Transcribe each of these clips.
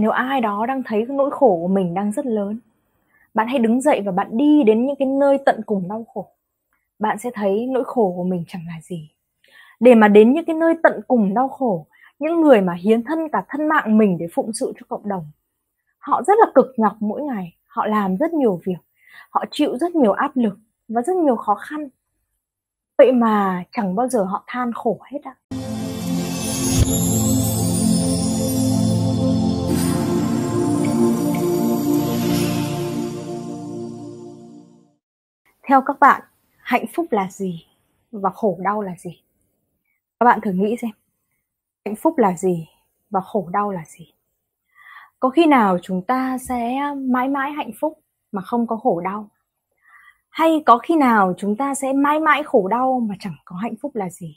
nếu ai đó đang thấy nỗi khổ của mình đang rất lớn bạn hãy đứng dậy và bạn đi đến những cái nơi tận cùng đau khổ bạn sẽ thấy nỗi khổ của mình chẳng là gì để mà đến những cái nơi tận cùng đau khổ những người mà hiến thân cả thân mạng mình để phụng sự cho cộng đồng họ rất là cực nhọc mỗi ngày họ làm rất nhiều việc họ chịu rất nhiều áp lực và rất nhiều khó khăn vậy mà chẳng bao giờ họ than khổ hết ạ theo các bạn hạnh phúc là gì và khổ đau là gì các bạn thử nghĩ xem hạnh phúc là gì và khổ đau là gì có khi nào chúng ta sẽ mãi mãi hạnh phúc mà không có khổ đau hay có khi nào chúng ta sẽ mãi mãi khổ đau mà chẳng có hạnh phúc là gì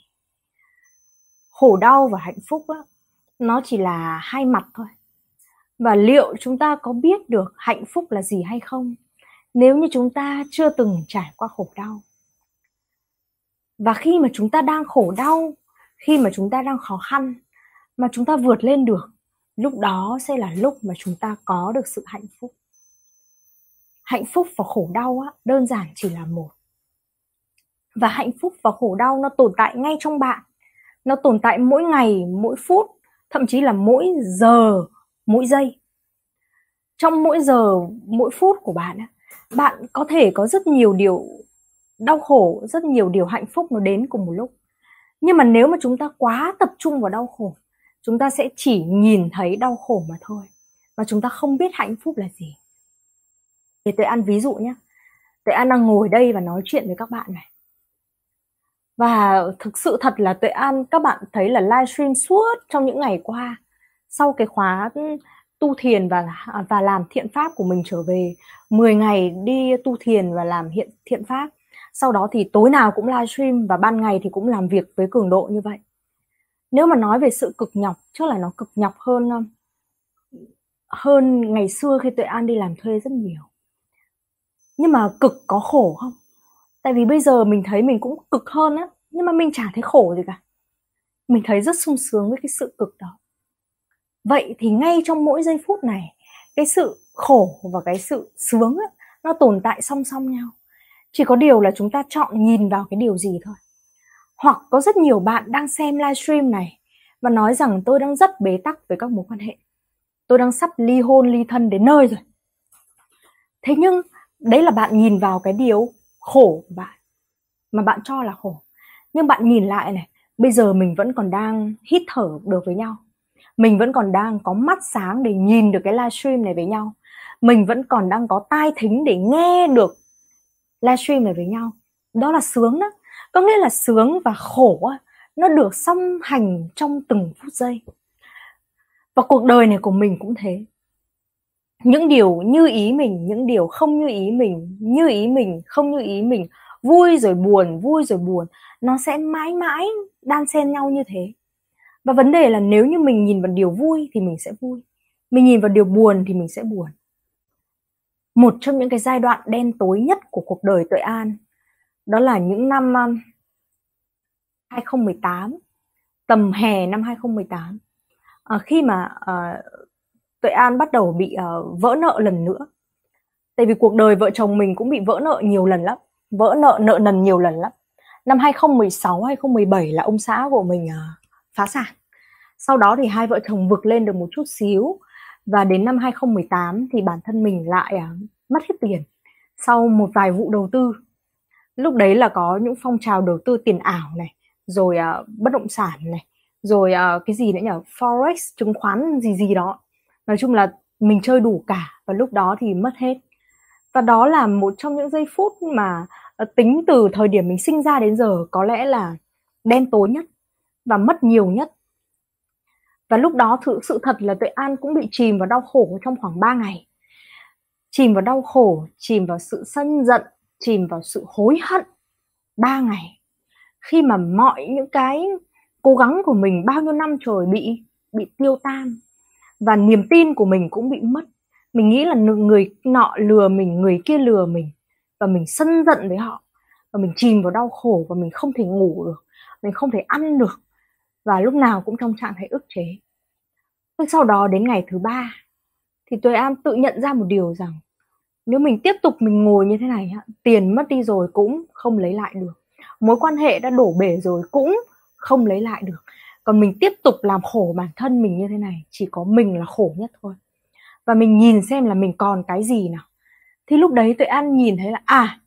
khổ đau và hạnh phúc á, nó chỉ là hai mặt thôi và liệu chúng ta có biết được hạnh phúc là gì hay không nếu như chúng ta chưa từng trải qua khổ đau và khi mà chúng ta đang khổ đau khi mà chúng ta đang khó khăn mà chúng ta vượt lên được lúc đó sẽ là lúc mà chúng ta có được sự hạnh phúc hạnh phúc và khổ đau á, đơn giản chỉ là một và hạnh phúc và khổ đau nó tồn tại ngay trong bạn nó tồn tại mỗi ngày mỗi phút thậm chí là mỗi giờ mỗi giây trong mỗi giờ mỗi phút của bạn á, bạn có thể có rất nhiều điều đau khổ, rất nhiều điều hạnh phúc nó đến cùng một lúc. Nhưng mà nếu mà chúng ta quá tập trung vào đau khổ, chúng ta sẽ chỉ nhìn thấy đau khổ mà thôi. mà chúng ta không biết hạnh phúc là gì. Thì tôi ăn ví dụ nhé. Tuệ An đang ngồi đây và nói chuyện với các bạn này. Và thực sự thật là Tuệ An các bạn thấy là livestream suốt trong những ngày qua sau cái khóa tu thiền và à, và làm thiện pháp của mình trở về 10 ngày đi tu thiền và làm hiện thiện pháp sau đó thì tối nào cũng livestream và ban ngày thì cũng làm việc với cường độ như vậy nếu mà nói về sự cực nhọc chắc là nó cực nhọc hơn um, hơn ngày xưa khi tuệ an đi làm thuê rất nhiều nhưng mà cực có khổ không tại vì bây giờ mình thấy mình cũng cực hơn á nhưng mà mình chả thấy khổ gì cả mình thấy rất sung sướng với cái sự cực đó vậy thì ngay trong mỗi giây phút này cái sự khổ và cái sự sướng ấy, nó tồn tại song song nhau chỉ có điều là chúng ta chọn nhìn vào cái điều gì thôi hoặc có rất nhiều bạn đang xem livestream này và nói rằng tôi đang rất bế tắc với các mối quan hệ tôi đang sắp ly hôn ly thân đến nơi rồi thế nhưng đấy là bạn nhìn vào cái điều khổ của bạn mà bạn cho là khổ nhưng bạn nhìn lại này bây giờ mình vẫn còn đang hít thở được với nhau mình vẫn còn đang có mắt sáng để nhìn được cái livestream này với nhau mình vẫn còn đang có tai thính để nghe được livestream này với nhau đó là sướng đó có nghĩa là sướng và khổ nó được song hành trong từng phút giây và cuộc đời này của mình cũng thế những điều như ý mình những điều không như ý mình như ý mình không như ý mình vui rồi buồn vui rồi buồn nó sẽ mãi mãi đan xen nhau như thế và vấn đề là nếu như mình nhìn vào điều vui thì mình sẽ vui mình nhìn vào điều buồn thì mình sẽ buồn một trong những cái giai đoạn đen tối nhất của cuộc đời tuệ an đó là những năm 2018 um, tầm hè năm 2018 à, khi mà à, tuệ an bắt đầu bị à, vỡ nợ lần nữa tại vì cuộc đời vợ chồng mình cũng bị vỡ nợ nhiều lần lắm vỡ nợ nợ nần nhiều lần lắm năm 2016 2017 là ông xã của mình à, phá sản sau đó thì hai vợ chồng vực lên được một chút xíu và đến năm 2018 thì bản thân mình lại à, mất hết tiền sau một vài vụ đầu tư lúc đấy là có những phong trào đầu tư tiền ảo này rồi à, bất động sản này rồi à, cái gì nữa nhỉ forex chứng khoán gì gì đó nói chung là mình chơi đủ cả và lúc đó thì mất hết và đó là một trong những giây phút mà à, tính từ thời điểm mình sinh ra đến giờ có lẽ là đen tối nhất và mất nhiều nhất. Và lúc đó sự, sự thật là Tuệ An cũng bị chìm vào đau khổ trong khoảng 3 ngày. Chìm vào đau khổ, chìm vào sự sân giận, chìm vào sự hối hận 3 ngày. Khi mà mọi những cái cố gắng của mình bao nhiêu năm trời bị bị tiêu tan và niềm tin của mình cũng bị mất. Mình nghĩ là người nọ lừa mình, người kia lừa mình và mình sân giận với họ và mình chìm vào đau khổ và mình không thể ngủ được, mình không thể ăn được và lúc nào cũng trong trạng thái ức chế. Nhưng sau đó đến ngày thứ ba thì tôi An tự nhận ra một điều rằng nếu mình tiếp tục mình ngồi như thế này tiền mất đi rồi cũng không lấy lại được mối quan hệ đã đổ bể rồi cũng không lấy lại được còn mình tiếp tục làm khổ bản thân mình như thế này chỉ có mình là khổ nhất thôi và mình nhìn xem là mình còn cái gì nào thì lúc đấy Tuệ an nhìn thấy là à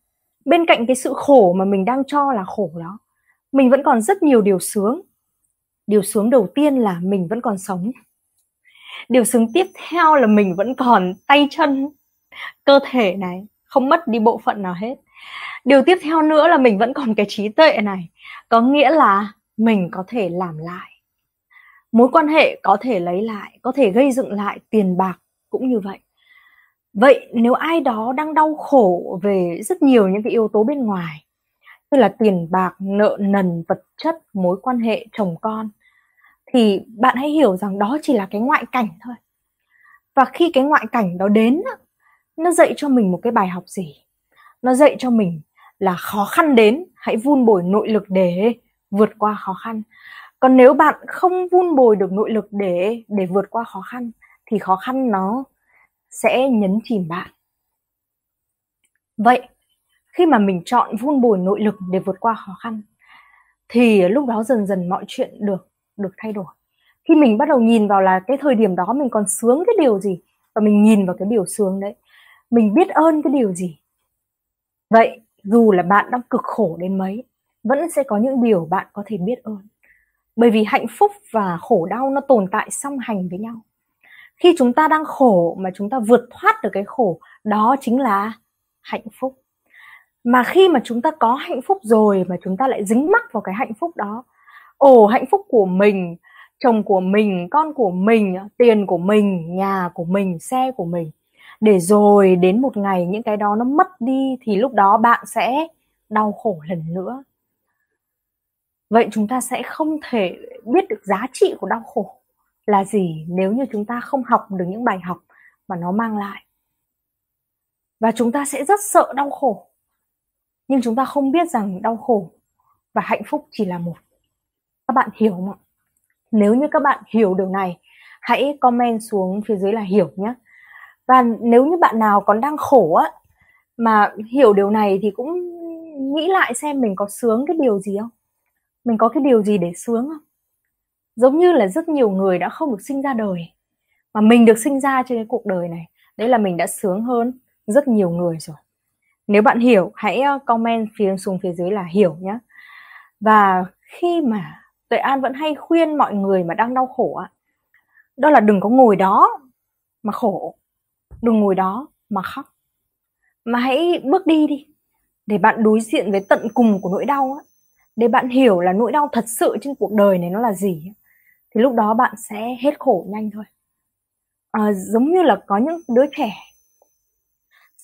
bên cạnh cái sự khổ mà mình đang cho là khổ đó mình vẫn còn rất nhiều điều sướng điều sướng đầu tiên là mình vẫn còn sống điều sướng tiếp theo là mình vẫn còn tay chân cơ thể này không mất đi bộ phận nào hết điều tiếp theo nữa là mình vẫn còn cái trí tuệ này có nghĩa là mình có thể làm lại mối quan hệ có thể lấy lại có thể gây dựng lại tiền bạc cũng như vậy vậy nếu ai đó đang đau khổ về rất nhiều những cái yếu tố bên ngoài như là tiền bạc, nợ nần, vật chất, mối quan hệ, chồng con thì bạn hãy hiểu rằng đó chỉ là cái ngoại cảnh thôi. Và khi cái ngoại cảnh đó đến nó dạy cho mình một cái bài học gì? Nó dạy cho mình là khó khăn đến, hãy vun bồi nội lực để vượt qua khó khăn. Còn nếu bạn không vun bồi được nội lực để để vượt qua khó khăn thì khó khăn nó sẽ nhấn chìm bạn. Vậy khi mà mình chọn vun bồi nội lực để vượt qua khó khăn thì lúc đó dần dần mọi chuyện được được thay đổi khi mình bắt đầu nhìn vào là cái thời điểm đó mình còn sướng cái điều gì và mình nhìn vào cái điều sướng đấy mình biết ơn cái điều gì vậy dù là bạn đang cực khổ đến mấy vẫn sẽ có những điều bạn có thể biết ơn bởi vì hạnh phúc và khổ đau nó tồn tại song hành với nhau khi chúng ta đang khổ mà chúng ta vượt thoát được cái khổ đó chính là hạnh phúc mà khi mà chúng ta có hạnh phúc rồi mà chúng ta lại dính mắc vào cái hạnh phúc đó ồ hạnh phúc của mình chồng của mình con của mình tiền của mình nhà của mình xe của mình để rồi đến một ngày những cái đó nó mất đi thì lúc đó bạn sẽ đau khổ lần nữa vậy chúng ta sẽ không thể biết được giá trị của đau khổ là gì nếu như chúng ta không học được những bài học mà nó mang lại và chúng ta sẽ rất sợ đau khổ nhưng chúng ta không biết rằng đau khổ và hạnh phúc chỉ là một các bạn hiểu không ạ nếu như các bạn hiểu điều này hãy comment xuống phía dưới là hiểu nhé và nếu như bạn nào còn đang khổ á mà hiểu điều này thì cũng nghĩ lại xem mình có sướng cái điều gì không mình có cái điều gì để sướng không giống như là rất nhiều người đã không được sinh ra đời mà mình được sinh ra trên cái cuộc đời này đấy là mình đã sướng hơn rất nhiều người rồi nếu bạn hiểu hãy ờ, comment phía xuống phía dưới là hiểu nhé và khi mà tuệ an vẫn hay khuyên mọi người mà đang đau khổ đó là đừng có ngồi đó mà khổ đừng ngồi đó mà khóc mà hãy bước đi đi để bạn đối diện với tận cùng của nỗi đau để bạn hiểu là nỗi đau thật sự trên cuộc đời này nó là gì thì lúc đó bạn sẽ hết khổ nhanh thôi à, giống như là có những đứa trẻ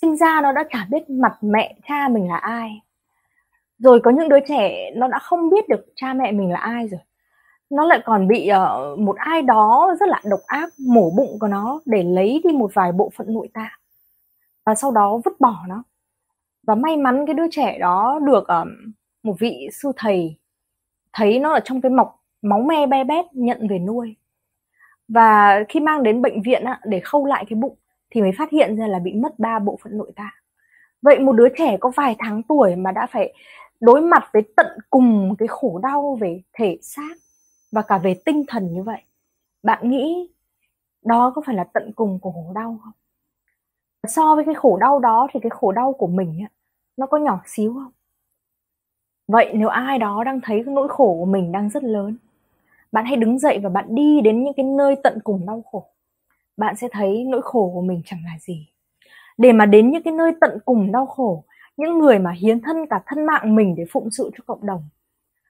sinh ra nó đã chả biết mặt mẹ cha mình là ai rồi có những đứa trẻ nó đã không biết được cha mẹ mình là ai rồi nó lại còn bị uh, một ai đó rất là độc ác mổ bụng của nó để lấy đi một vài bộ phận nội tạng và sau đó vứt bỏ nó và may mắn cái đứa trẻ đó được uh, một vị sư thầy thấy nó ở trong cái mọc máu me be bét nhận về nuôi và khi mang đến bệnh viện á, để khâu lại cái bụng thì mới phát hiện ra là bị mất ba bộ phận nội tạng vậy một đứa trẻ có vài tháng tuổi mà đã phải đối mặt với tận cùng cái khổ đau về thể xác và cả về tinh thần như vậy bạn nghĩ đó có phải là tận cùng của khổ đau không so với cái khổ đau đó thì cái khổ đau của mình nó có nhỏ xíu không vậy nếu ai đó đang thấy cái nỗi khổ của mình đang rất lớn bạn hãy đứng dậy và bạn đi đến những cái nơi tận cùng đau khổ bạn sẽ thấy nỗi khổ của mình chẳng là gì để mà đến những cái nơi tận cùng đau khổ những người mà hiến thân cả thân mạng mình để phụng sự cho cộng đồng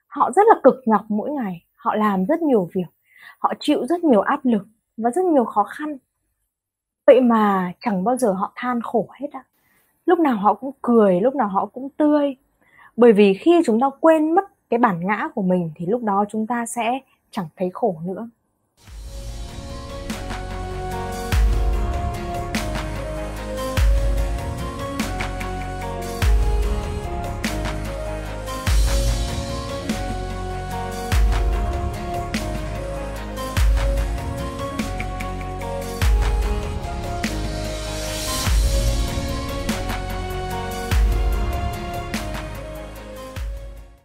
họ rất là cực nhọc mỗi ngày họ làm rất nhiều việc họ chịu rất nhiều áp lực và rất nhiều khó khăn vậy mà chẳng bao giờ họ than khổ hết á lúc nào họ cũng cười lúc nào họ cũng tươi bởi vì khi chúng ta quên mất cái bản ngã của mình thì lúc đó chúng ta sẽ chẳng thấy khổ nữa